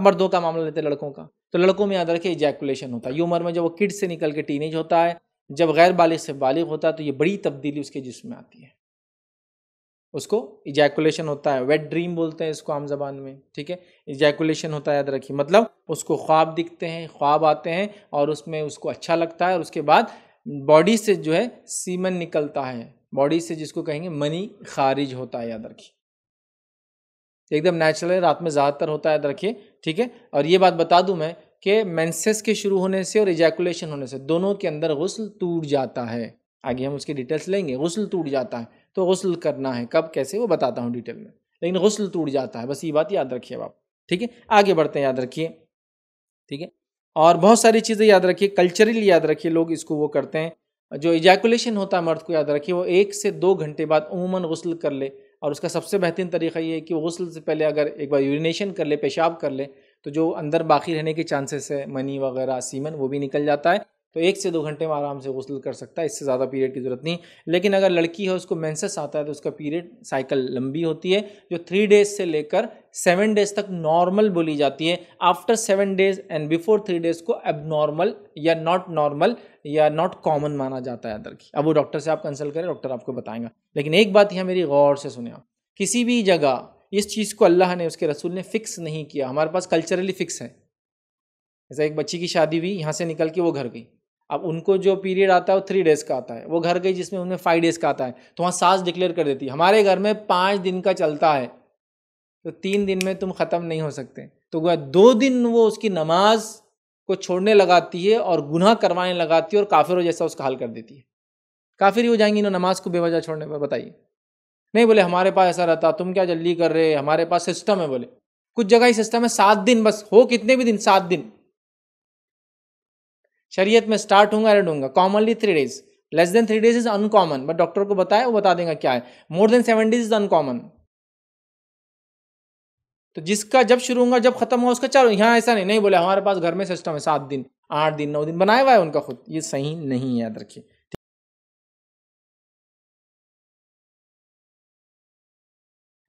अब मर्दों का मामला लेते हैं लड़कों का तो लड़कों में याद रखे इजैकुलेशन होता है ये उम्र में जब वो किड से निकल के टीनेज होता है जब गैर बालिग से बालिग होता है तो ये बड़ी तब्दीली उसके जिसम में आती है उसको इजैकुलेशन होता है वेट ड्रीम बोलते हैं इसको आम जबान में ठीक है इजैकुलेशन होता है याद रखिए मतलब उसको ख्वाब दिखते हैं ख्वाब आते हैं और उसमें उसको अच्छा लगता है और उसके बाद बॉडी से जो है सीमन निकलता है बॉडी से जिसको कहेंगे मनी खारिज होता है याद रखिए एकदम नेचुरल है रात में ज़्यादातर होता है याद रखिए ठीक है और ये बात बता दूँ मैं कि मेंसेस के शुरू होने से और इजैकुलेशन होने से दोनों के अंदर गसल टूट जाता है आगे हम उसकी डिटेल्स लेंगे गसल टूट जाता है तो गसल करना है कब कैसे वो बताता हूँ डिटेल में लेकिन गसल टूट जाता है बस ये बात याद रखिए आप ठीक है आगे बढ़ते हैं याद रखिए ठीक है और बहुत सारी चीज़ें याद रखिए कल्चरली याद रखिए लोग इसको वो करते हैं जो इजैकुलेशन होता है मर्द को याद रखिए वो एक से दो घंटे बाद उमूमन गसल कर ले और उसका सबसे बेहतरीन तरीका ये है कि गसल से पहले अगर एक बार यूरिनेशन कर ले पेशाब कर ले तो जो अंदर बाकी रहने के चांसेस है मनी वगैरह सीमन वो भी निकल जाता है तो एक से दो घंटे में आराम से गसल कर सकता है इससे ज़्यादा पीरियड की ज़रूरत नहीं लेकिन अगर लड़की है उसको मैंसेस आता है तो उसका पीरियड साइकिल लंबी होती है जो थ्री डेज से लेकर सेवन डेज तक नॉर्मल बोली जाती है after seven days and before three days को अब नॉर्मल या नॉट नॉर्मल या नॉट कॉमन माना जाता है की अब वो डॉक्टर से आप कंसल्ट करें डॉक्टर आपको बताएंगा लेकिन एक बात यह मेरी गौर से सुने आप किसी भी जगह इस चीज़ को अल्लाह ने उसके रसूल ने फ़िक्स नहीं किया हमारे पास कल्चरली फ़िक्स है जैसे एक बच्ची की शादी हुई यहाँ से निकल के वो घर गई अब उनको जो पीरियड आता है वो थ्री डेज़ का आता है वो घर गई जिसमें उनमें फाइव डेज़ का आता है तो वहाँ सास डिक्लेयर कर देती है हमारे घर में पाँच दिन का चलता है तो तीन दिन में तुम ख़त्म नहीं हो सकते तो वह दो दिन वो उसकी नमाज को छोड़ने लगाती है और गुनाह करवाने लगाती है और काफिर जैसा उसका हाल कर देती है काफिर ही हो जाएंगी ना नमाज को बेवजह छोड़ने पर बताइए नहीं बोले हमारे पास ऐसा रहता तुम क्या जल्दी कर रहे हमारे पास सिस्टम है बोले कुछ जगह ही सिस्टम है सात दिन बस हो कितने भी दिन सात दिन शरीयत में स्टार्ट होंगे एंड होंगे commonly three days less than three days is uncommon but doctor को बताए वो बता देंगे क्या है more than seven days is uncommon तो जिसका जब शुरू होगा जब खत्म होगा उसका चलो यहाँ ऐसा नहीं नहीं बोले हमारे पास घर में सिस्टम है सात दिन आठ दिन नौ दिन बनाया हुआ है उनका खुद ये सही नहीं है याद रखिए